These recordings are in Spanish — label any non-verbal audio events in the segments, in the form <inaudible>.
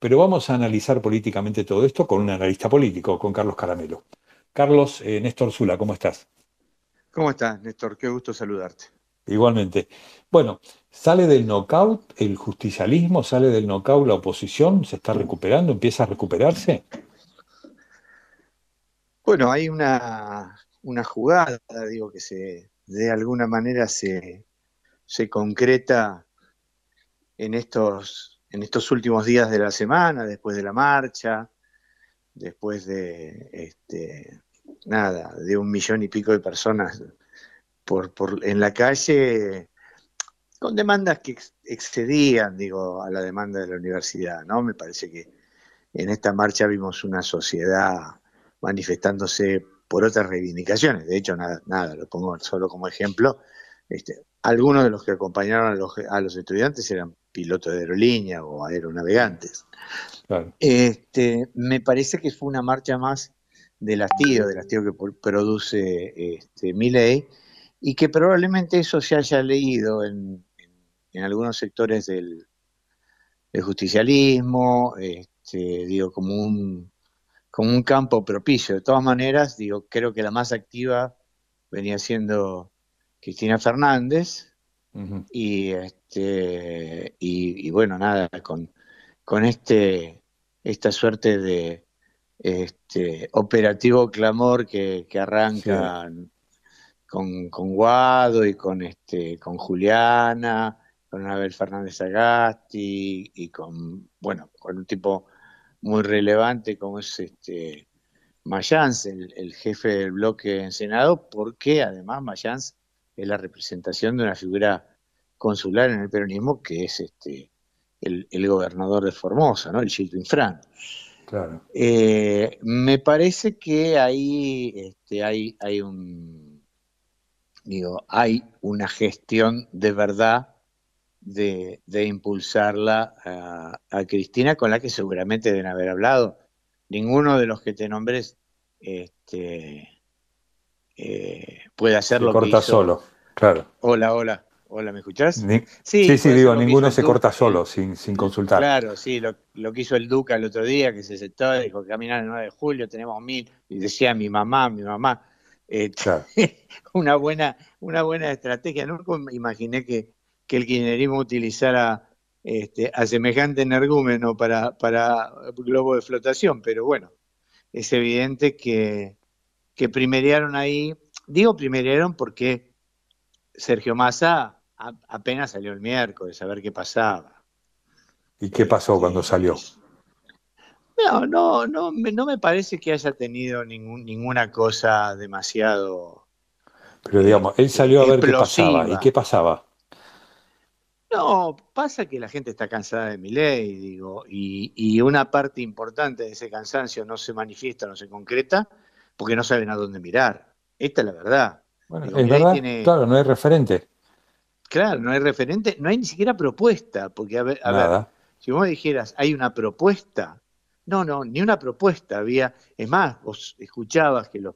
Pero vamos a analizar políticamente todo esto con un analista político, con Carlos Caramelo. Carlos, eh, Néstor Zula, ¿cómo estás? ¿Cómo estás, Néstor? Qué gusto saludarte. Igualmente. Bueno, sale del knockout el justicialismo, sale del knockout la oposición, se está recuperando, empieza a recuperarse. Bueno, hay una, una jugada, digo, que se de alguna manera se, se concreta en estos en estos últimos días de la semana, después de la marcha, después de este, nada, de un millón y pico de personas por, en la calle con demandas que excedían, digo, a la demanda de la universidad, ¿no? Me parece que en esta marcha vimos una sociedad manifestándose por otras reivindicaciones. De hecho, nada, nada lo pongo solo como ejemplo. Este, algunos de los que acompañaron los, a los estudiantes eran piloto de aerolínea o aeronavegantes. Este, me parece que fue una marcha más del hastío, del hastío que produce este, mi y que probablemente eso se haya leído en, algunos sectores del, justicialismo, este, como un, como un campo propicio. De todas maneras, digo, creo que la más activa venía siendo Cristina Fernández, y, este, y, bueno, nada, con, con este, esta suerte de este, operativo clamor que, que arranca con, con, Guado y con, este, con Juliana, con Abel Fernández Agasti y con, bueno, con un tipo muy relevante como es este Mayans, el, el jefe del bloque en Senado, porque además Mayans es la representación de una figura consular en el peronismo que es este el, gobernador de Formosa, ¿no? El Chilton Fran. Claro. Eh, me parece que ahí este, hay, hay un digo, hay una gestión de verdad de, impulsarla a, Cristina, con la que seguramente deben haber hablado. Ninguno de los que te nombres este, eh, puede hacerlo corta solo, claro. Hola, hola, hola, ¿me escuchás? sí, sí, digo, ninguno se corta solo sin, sin consultar. Claro, sí, lo, que hizo el Duca el otro día, que se sentó, dijo, caminar el 9 de julio, tenemos mil, y decía mi mamá, mi mamá. Este, <laughs> una, buena, una buena estrategia. Nunca imaginé que, que el kirchnerismo utilizara este, a semejante energúmeno para, para globo de flotación, pero bueno, es evidente que, que primerearon ahí. Digo primerearon porque Sergio Massa apenas salió el miércoles a ver qué pasaba. ¿Y qué pasó cuando salió? No, no, no, me parece que haya tenido ningún, ninguna cosa demasiado. Pero digamos, él salió a ver qué pasaba. ¿Y qué pasaba? No, pasa que la gente está cansada de mi ley, digo, y, y, una parte importante de ese cansancio no se manifiesta, no se concreta, porque no saben a dónde mirar. Esta es la verdad. Claro, no hay referente. Claro, no hay referente, no hay ni siquiera propuesta, porque a ver, si vos me dijeras, hay una propuesta, no, no, ni una propuesta había. Es más, vos escuchabas que los,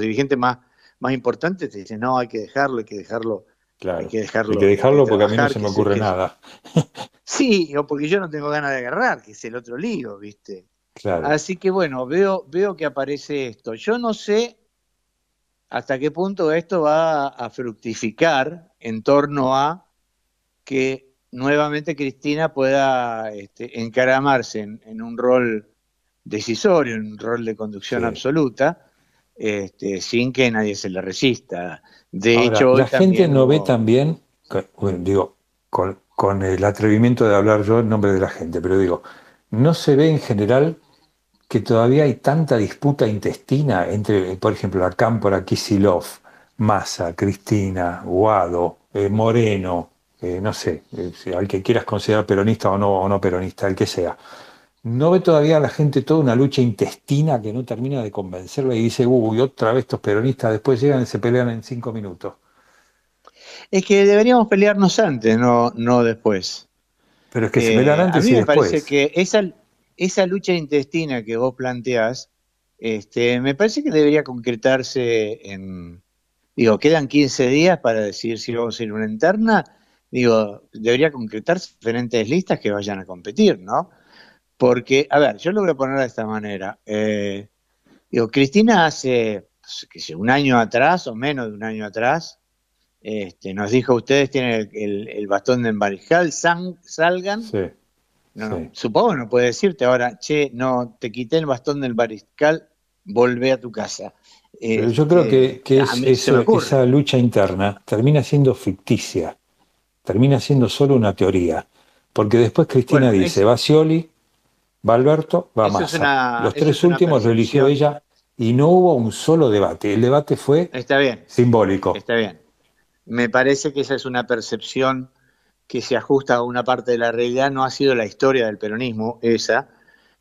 dirigentes más, más importantes te dicen, no, hay que dejarlo, hay que dejarlo. hay que dejarlo, hay que dejarlo porque a mí no se me ocurre nada. Sí, o porque yo no tengo ganas de agarrar, que es el otro lío, ¿viste? Así que bueno, veo, veo que aparece esto. Yo no sé hasta qué punto esto va a fructificar en torno a que nuevamente Cristina pueda este, encaramarse en, un rol decisorio, en un rol de conducción absoluta, este, sin que nadie se le resista. De hecho, la gente no ve también, bueno, digo, con el atrevimiento de hablar yo en nombre de la gente, pero digo, no se ve en general que todavía hay tanta disputa intestina entre, por ejemplo, la Cámpora, Kisilov, Massa, Cristina, Guado, eh, Moreno, eh, no sé, eh, al que quieras considerar peronista o no, o no peronista, el que sea. No ve todavía la gente toda una lucha intestina que no termina de convencerla y dice, uy, otra vez estos peronistas, después llegan y se pelean en cinco minutos. Es que deberíamos pelearnos antes, no, no después. Pero es que eh, antes a mí me parece que esa, lucha intestina que vos planteás, este, me parece que debería concretarse en. Digo, quedan 15 días para decir si vamos a ir a una interna. Digo, debería concretarse diferentes listas que vayan a competir, ¿no? Porque, a ver, yo lo voy poner de esta manera. Eh, digo, Cristina hace, no sé, qué sé, un año atrás o menos de un año atrás, este, nos dijo, ustedes tienen el, bastón del bariscal, salgan. no, No, supongo no puede decirte ahora, che, no, te quité el bastón del bariscal, volvé a tu casa. Pero yo creo este, que, esa lucha interna termina siendo ficticia, termina siendo solo una teoría. Porque después Cristina dice, va Scioli, va Alberto, va Massa. Los tres últimos eligió ella y no hubo un solo debate. El debate fue está bien, simbólico. Está bien. Me parece que esa es una percepción que se ajusta a una parte de la realidad, no ha sido la historia del peronismo esa,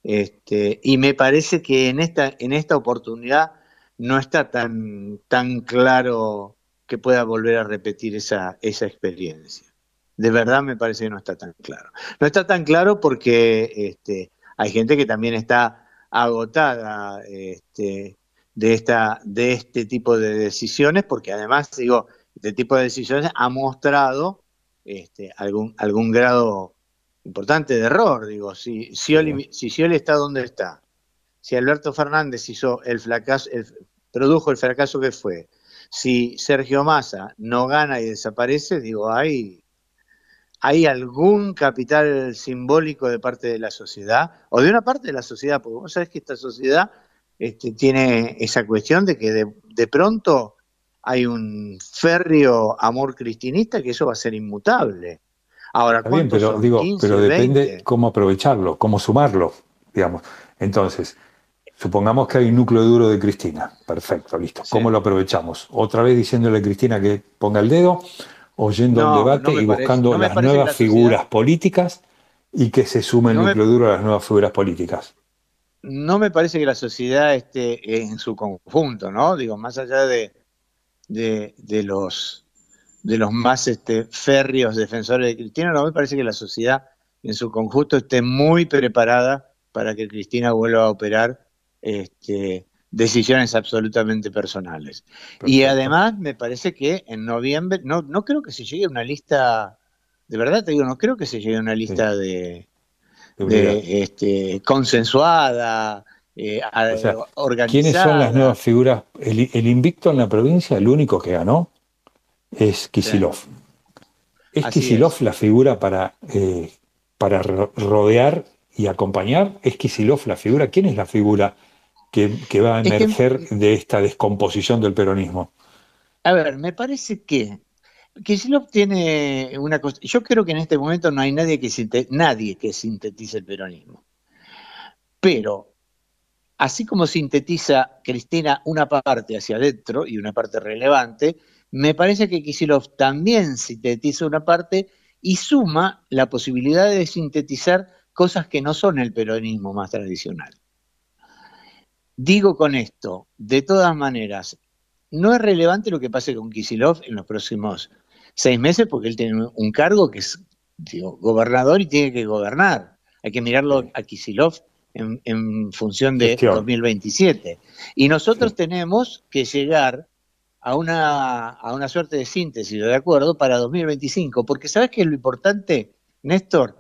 este, y me parece que en esta, en esta oportunidad no está tan, tan claro que pueda volver a repetir esa, esa experiencia. De verdad me parece que no está tan claro. No está tan claro porque este, hay gente que también está agotada este, de, esta, de este tipo de decisiones, porque además, digo, de este tipo de decisiones ha mostrado este, algún, algún grado importante de error. Digo, si Sioli está donde está, si Alberto Fernández hizo el fracaso, produjo el fracaso que fue, si Sergio Massa no gana y desaparece, digo, hay, hay algún capital simbólico de parte de la sociedad, o de una parte de la sociedad, porque vos sabés que esta sociedad este, tiene esa cuestión de que de pronto hay un férreo amor cristinista que eso va a ser inmutable. Ahora, pero, Digo, pero depende cómo aprovecharlo, cómo sumarlo, digamos. Entonces, supongamos que hay un núcleo duro de Cristina. Perfecto, listo. ¿Cómo lo aprovechamos? Otra vez diciéndole a Cristina que ponga el dedo, oyendo el debate y buscando las nuevas figuras políticas y que se sume el núcleo duro a las nuevas figuras políticas no me parece que la sociedad esté en su conjunto, ¿no? Digo, más allá de, de, de los, de los más este, férreos defensores de Cristina, no me parece que la sociedad en su conjunto esté muy preparada para que Cristina vuelva a operar este, decisiones absolutamente personales. Y además me parece que en noviembre, no, no creo que se llegue a una lista, de verdad te digo, no creo que se llegue a una lista de, este, consensuada, eh, ¿Quiénes son las nuevas figuras? El, invicto en la provincia, el único que ganó, es Kisilov. ¿Es Kisilov la figura para, eh, para rodear y acompañar? ¿Es Kisilov la figura? ¿Quién es la figura que, va a emerger de esta descomposición del peronismo? A ver, me parece que Kisilov tiene una cosa. Yo creo que en este momento no hay nadie que, nadie que sintetice el peronismo. Pero Así como sintetiza Cristina una parte hacia adentro y una parte relevante, me parece que Kisilov también sintetiza una parte y suma la posibilidad de sintetizar cosas que no son el peronismo más tradicional. Digo con esto, de todas maneras, no es relevante lo que pase con Kisilov en los próximos seis meses porque él tiene un cargo que es gobernador y tiene que gobernar. Hay que mirarlo a Kisilov en, función de 2027. Y nosotros tenemos que llegar a una, a una suerte de síntesis de acuerdo para 2025, porque ¿sabes qué es lo importante, Néstor?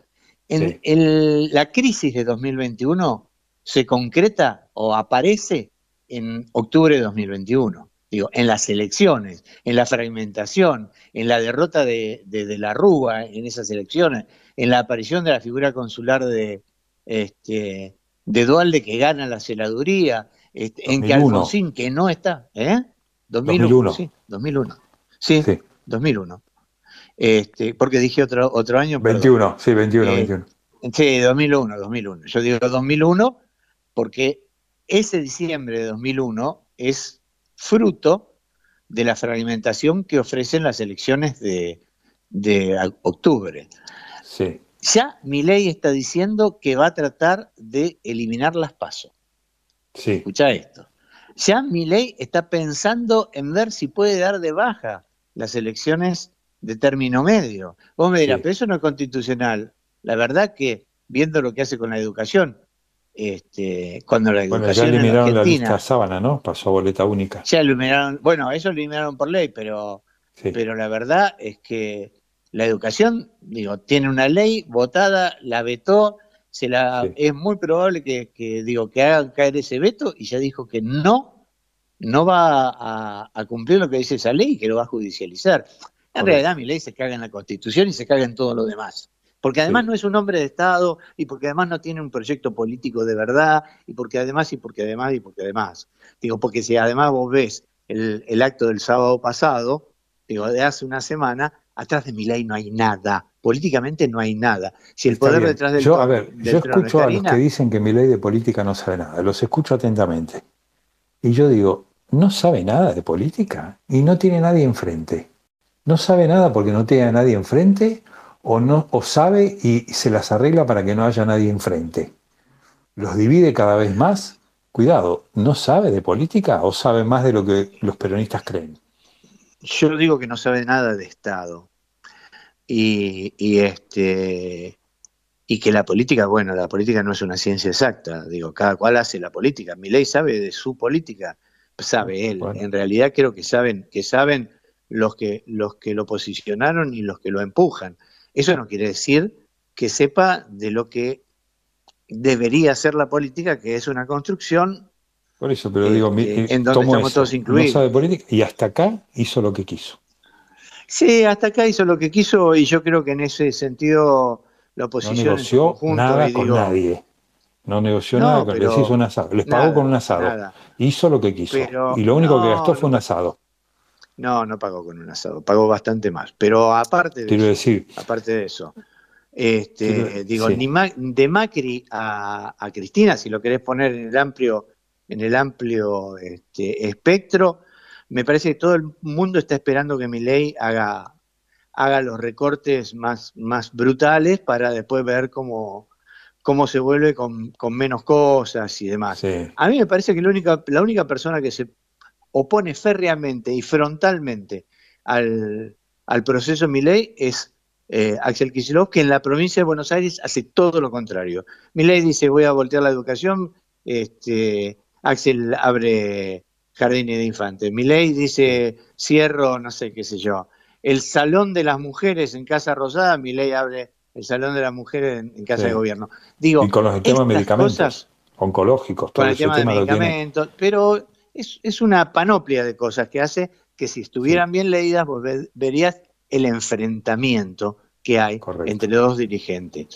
En, la crisis de 2021 se concreta o aparece en octubre de 2021, digo, en las elecciones, en la fragmentación, en la derrota de, de, la Rúa en esas elecciones, en la aparición de la figura consular de, este, de Dualde que gana la celaduría, este, en que Alfonsín que no está, ¿eh? 2001. Sí, 2001. Sí, 2001. Este, porque dije otro, otro año. 21, sí, 21, 21. Eh, sí, 2001, 2001. Yo digo 2001 porque ese diciembre de 2001 es fruto de la fragmentación que ofrecen las elecciones de, de octubre. Sí. Ya mi ley está diciendo que va a tratar de eliminar las pasos. Sí. Escucha esto. Ya mi ley está pensando en ver si puede dar de baja las elecciones de término medio. Vos me dirás, pero eso no es constitucional. La verdad que viendo lo que hace con la educación, este, cuando la educación bueno, ya eliminaron la lista sábana, ¿no? Pasó a boleta única. Ya eliminaron, bueno, eso lo eliminaron por ley, pero, pero la verdad es que la educación, digo, tiene una ley votada, la vetó, se la, es muy probable que, digo, que hagan caer ese veto y ya dijo que no, no va a, cumplir lo que dice esa ley y que lo va a judicializar. En realidad mi ley se caga en la Constitución y se caga en todo lo demás. Porque además no es un hombre de Estado y porque además no tiene un proyecto político de verdad y porque además y porque además y porque además. Digo, porque si además vos ves el, el acto del sábado pasado, digo, de hace una semana, atrás de mi ley no hay nada. Políticamente no hay nada. Si el poder detrás del. Yo, a ver, yo escucho a los que dicen que mi ley de política no sabe nada. Los escucho atentamente. Y yo digo, no sabe nada de política y no tiene nadie enfrente. No sabe nada porque no tiene a nadie enfrente o, no, o sabe y se las arregla para que no haya nadie enfrente. Los divide cada vez más. Cuidado, no sabe de política o sabe más de lo que los peronistas creen yo digo que no sabe nada de Estado. Y, este y que la política, bueno, la política no es una ciencia exacta, digo, cada cual hace la política. ley sabe de su política, sabe él. En realidad creo que saben, que saben los que, los que lo posicionaron y los que lo empujan. Eso no quiere decir que sepa de lo que debería ser la política, que es una construcción por eso, pero digo, estamos todos incluidos. y hasta acá hizo lo que quiso. Sí, hasta acá hizo lo que quiso y yo creo que en ese sentido la oposición no negoció nada con nadie. No negoció nada, les hizo un asado, les pagó con un asado. Hizo lo que quiso y lo único que gastó fue un asado. No, no pagó con un asado, pagó bastante más. Pero aparte de Quiero eso, decir, aparte de eso, este, digo, de Macri a, a Cristina, si lo querés poner en el amplio en el amplio este, espectro. Me parece que todo el mundo está esperando que mi ley haga, haga los recortes más, más brutales para después ver cómo, cómo se vuelve con, menos cosas y demás. A mí me parece que la única, la única persona que se opone férreamente y frontalmente al, al proceso Milei es eh, Axel Kicillof, que en la provincia de Buenos Aires hace todo lo contrario. Milei dice voy a voltear la educación, este, Axel abre jardines de infantes. Milei dice, cierro, no sé qué sé yo. El salón de las mujeres en Casa Rosada, Milei abre el salón de las mujeres en, Casa de Gobierno. Digo, y con los temas medicamentos oncológicos, todo con tema de medicamentos, pero es, una panoplia de cosas que hace que si estuvieran bien leídas, vos verías el enfrentamiento que hay entre los dos dirigentes.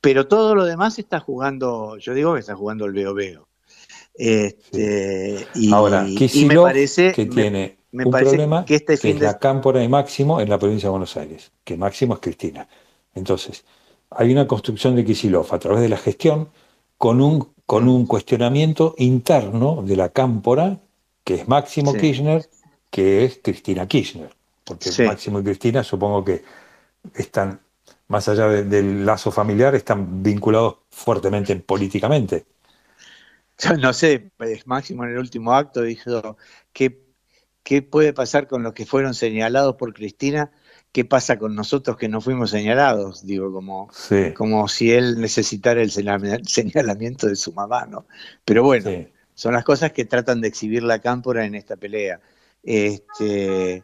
Pero todo lo demás está jugando, yo digo que está jugando el veo-veo. Este, y, Ahora, me parece que tiene un problema que, este es la cámpora de Máximo en la provincia de Buenos Aires, que Máximo es Cristina. Entonces, hay una construcción de Kisilov a través de la gestión con un, con un cuestionamiento interno de la cámpora, que es Máximo Kirchner, que es Cristina Kirchner. Porque Máximo y Cristina supongo que están, más allá del lazo familiar, están vinculados fuertemente políticamente. <laughs> no sé, eh, Máximo en el último acto dijo, ¿qué, ¿qué puede pasar con los que fueron señalados por Cristina? ¿Qué pasa con nosotros que no fuimos señalados? Digo, como, como si él necesitara el <laughs> señalamiento de su mamá, ¿no? Pero bueno, son las cosas que tratan de exhibir la cámpora en esta pelea. Este,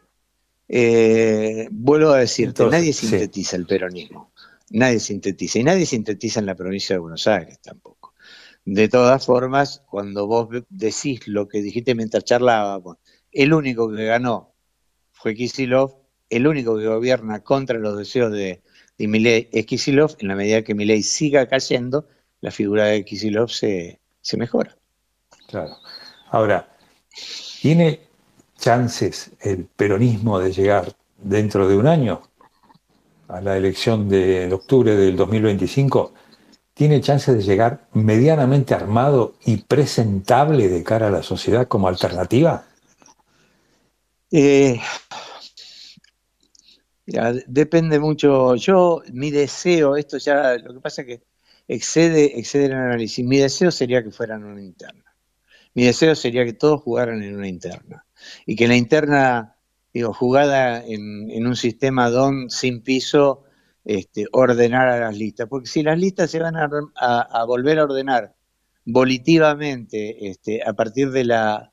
eh, vuelvo a decirte, nadie sintetiza el peronismo, nadie sintetiza, y nadie sintetiza en la provincia de Buenos Aires tampoco. De todas formas, cuando vos decís lo que dijiste mientras charlábamos, el único que ganó fue Kisilov, el único que gobierna contra los deseos de, de Milei es en la medida que Milei siga cayendo, la figura de Kisilov se, se mejora. Claro. Ahora, ¿tiene chances el peronismo de llegar dentro de un año a la elección de octubre del 2025? tiene chance de llegar medianamente armado y presentable de cara a la sociedad como alternativa? Eh, depende mucho. Yo, mi deseo, esto ya, lo que pasa es que excede, excede el análisis. Mi deseo sería que fueran una interna. Mi deseo sería que todos jugaran en una interna. Y que la interna, digo, jugada en un sistema don sin piso, este, ordenar a las listas, porque si las listas se van a, volver a ordenar volitivamente este, a partir de la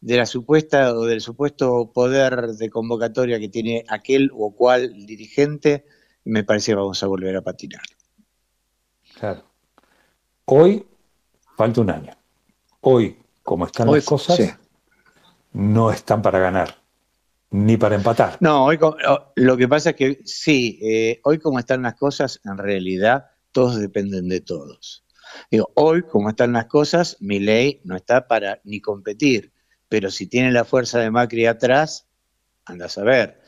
de la supuesta o del supuesto poder de convocatoria que tiene aquel o cual dirigente, me parece que vamos a volver a patinar. Claro. Hoy falta un año. Hoy, como están las cosas, no están para ganar ni para empatar. No, oh, lo que pasa es que sí, eh, hoy como están las cosas, en realidad todos dependen de todos. hoy como están las cosas, mi ley no está para ni competir, pero si tiene la fuerza de Macri atrás, anda a ver.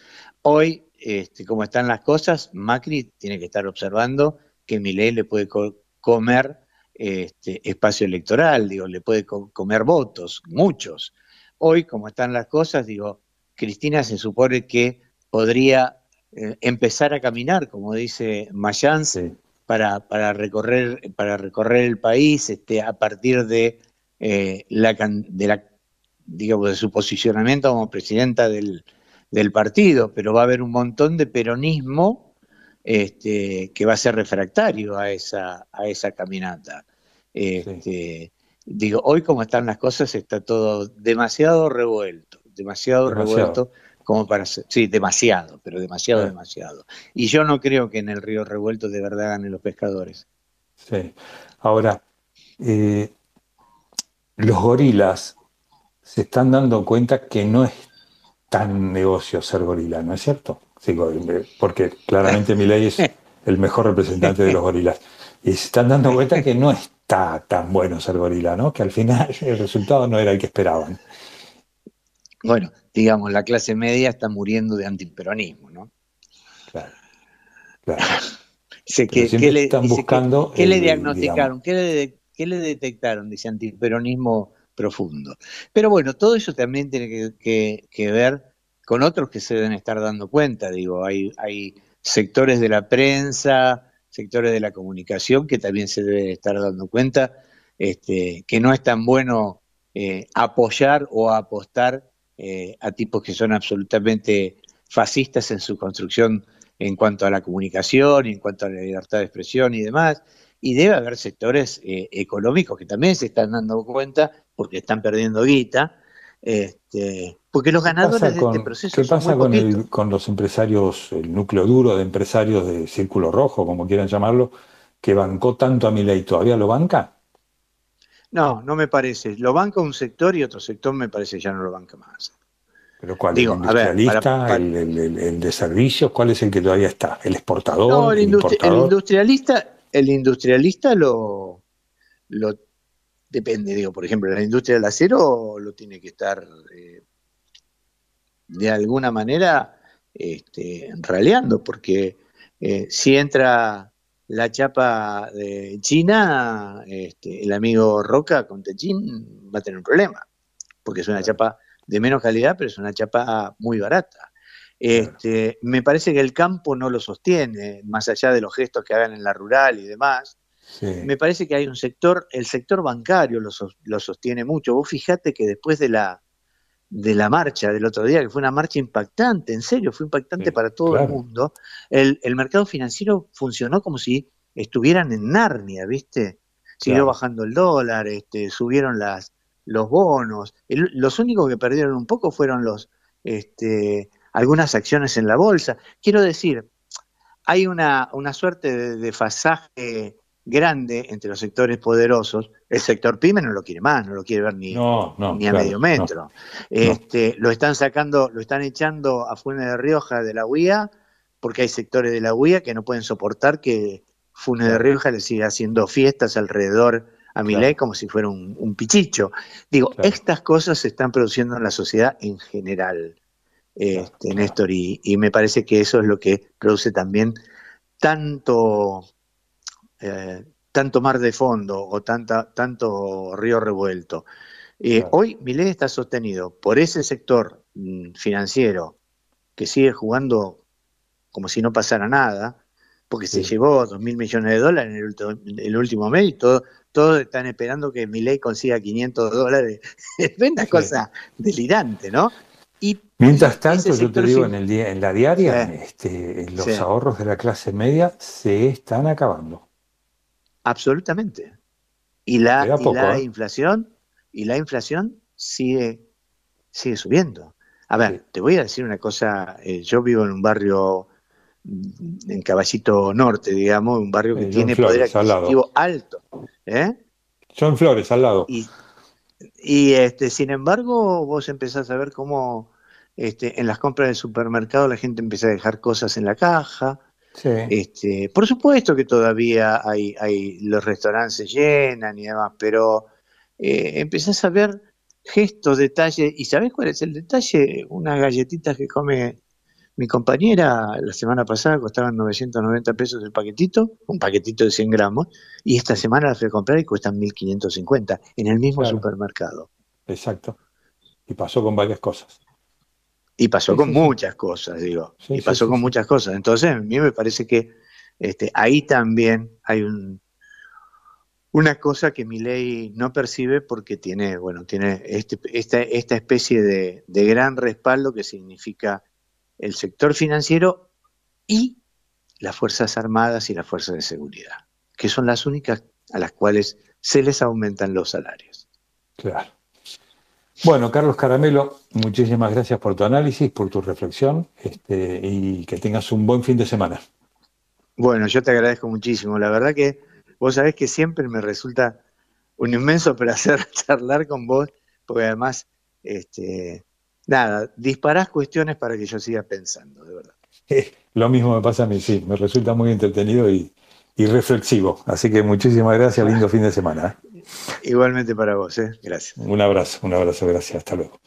Hoy, este, como están las cosas, Macri tiene que estar observando que mi ley le puede comer este, espacio electoral, digo, le puede comer votos, muchos. Hoy, como están las cosas, digo, Cristina se supone que podría eh, empezar a caminar, como dice Mayans, para, recorrer, para recorrer el país este, a partir de, eh, la, digamos, de su posicionamiento como presidenta del, partido, pero va a haber un montón de peronismo este, que va a ser refractario a esa, a esa caminata. Este, digo, hoy como están las cosas está todo demasiado revuelto demasiado, revuelto como para ser, sí, demasiado, pero demasiado, demasiado. Y yo no creo que en el río revuelto de verdad ganen los pescadores. Sí. Ahora, eh, los gorilas se están dando cuenta que no es tan negocio ser gorila, ¿no es cierto? Sí, eh, porque claramente <laughs> ley es el mejor representante de los gorilas. Y se están dando cuenta que no está tan bueno ser gorila, ¿no? Que al final el resultado no era el que esperaban bueno, digamos, la clase media está muriendo de antiperonismo, ¿no? Claro. <laughs> ¿qué le, están buscando le diagnosticaron? ¿Qué le, le, detectaron? Dice antiperonismo profundo. Pero bueno, todo eso también tiene que, ver con otros que se deben estar dando cuenta. Digo, hay, sectores de la prensa, sectores de la comunicación que también se deben estar dando cuenta este, que no es tan bueno eh, apoyar o apostar eh, a tipos que son absolutamente fascistas en su construcción en cuanto a la comunicación, en cuanto a la libertad de expresión y demás. Y debe haber sectores eh, económicos que también se están dando cuenta porque están perdiendo guita. Este, porque los ganadores de este proceso. ¿Qué pasa son con, con los empresarios, el núcleo duro de empresarios de círculo rojo, como quieran llamarlo, que bancó tanto a ley ¿Todavía lo banca? No, no me parece. Lo banca un sector y otro sector me parece ya no lo banca más. ¿Pero cuál? ¿El industrialista? el, de servicios? ¿Cuál es el que todavía está? ¿El exportador? No, el, industrialista, el industrialista lo, lo depende, digo, por ejemplo, la industria del acero lo tiene que estar eh, de alguna manera este, raleando, porque eh, si entra la chapa de China, este, el amigo Roca con Tejin va a tener un problema, porque es una chapa de menos calidad, pero es una chapa muy barata. Este, me parece que el campo no lo sostiene, más allá de los gestos que hagan en la rural y demás. Me parece que hay un sector, el sector bancario lo, lo sostiene mucho. Vos fijate que después de la de la marcha del otro día, que fue una marcha impactante, en serio, fue impactante para todo el mundo, el, el, mercado financiero funcionó como si estuvieran en Narnia, ¿viste? Siguió bajando el dólar, este, subieron las, los bonos, los únicos que perdieron un poco fueron los, este, algunas acciones en la bolsa. Quiero decir, hay una, suerte de, de fasaje grande entre los sectores poderosos, el sector pyme no lo quiere más, no lo quiere ver ni, a medio metro. este, Lo están sacando, lo están echando a Funes de Rioja de la UIA, porque hay sectores de la UIA que no pueden soportar que Funes de Rioja le siga haciendo fiestas alrededor a Milei como si fuera un, pichicho. Digo, estas cosas se están produciendo en la sociedad en general, este, Néstor, y me parece que eso es lo que produce también tanto eh, tanto mar de fondo o tanta, tanto río revuelto. Eh, hoy mi Hoy está sostenido por ese sector mm, financiero que sigue jugando como si no pasara nada, porque se llevó dos mil millones de dólares en el, último mes y todos están esperando que ley consiga 500 dólares. es <laughs> una cosa delirante, ¿no? Y Mientras tanto, yo te digo, en, el, en la diaria, este, los ahorros de la clase media se están acabando. Absolutamente. Y la, ¿eh? inflación, y la inflación sigue, sigue subiendo. A ver, te voy a decir una cosa, eh, yo vivo en un barrio mm, en Caballito Norte, digamos, un barrio que eh, tiene poder adquisitivo alto. ¿eh? John Flores, al lado. Y, este, sin embargo, vos empezás a ver cómo este, en las compras del supermercado la gente empieza a dejar cosas en la caja, este, por supuesto que todavía hay, hay los restaurantes se llenan y demás, pero eh, empezás a ver gestos, detalles, y ¿sabés cuál es el detalle? Unas galletitas que come mi compañera la semana pasada costaban 990 pesos el paquetito, un paquetito de 100 gramos, y esta semana las fui a comprar y cuestan 1550 en el mismo supermercado. Exacto. Y pasó con varias cosas. Y pasó con muchas cosas, digo. y pasó con muchas cosas. Entonces, a mí me parece que este, ahí también hay un, una cosa que mi ley no percibe porque tiene, bueno, tiene este, esta, especie de, de gran respaldo que significa el sector financiero y las Fuerzas Armadas y las Fuerzas de Seguridad, que son las únicas a las cuales se les aumentan los salarios. Claro. Bueno, Carlos Caramelo, muchísimas gracias por tu análisis, por tu reflexión este, y que tengas un buen fin de semana. Bueno, yo te agradezco muchísimo. La verdad que vos sabés que siempre me resulta un inmenso <laughs> placer charlar con vos, porque además, este, nada, disparás cuestiones para que yo siga pensando, de verdad. <laughs> lo mismo me pasa a mí, sí, me resulta muy entretenido y, y reflexivo. Así que muchísimas gracias, lindo fin de semana. ¿eh? Igualmente para vos, ¿eh? gracias. Un abrazo, un abrazo, gracias, hasta luego.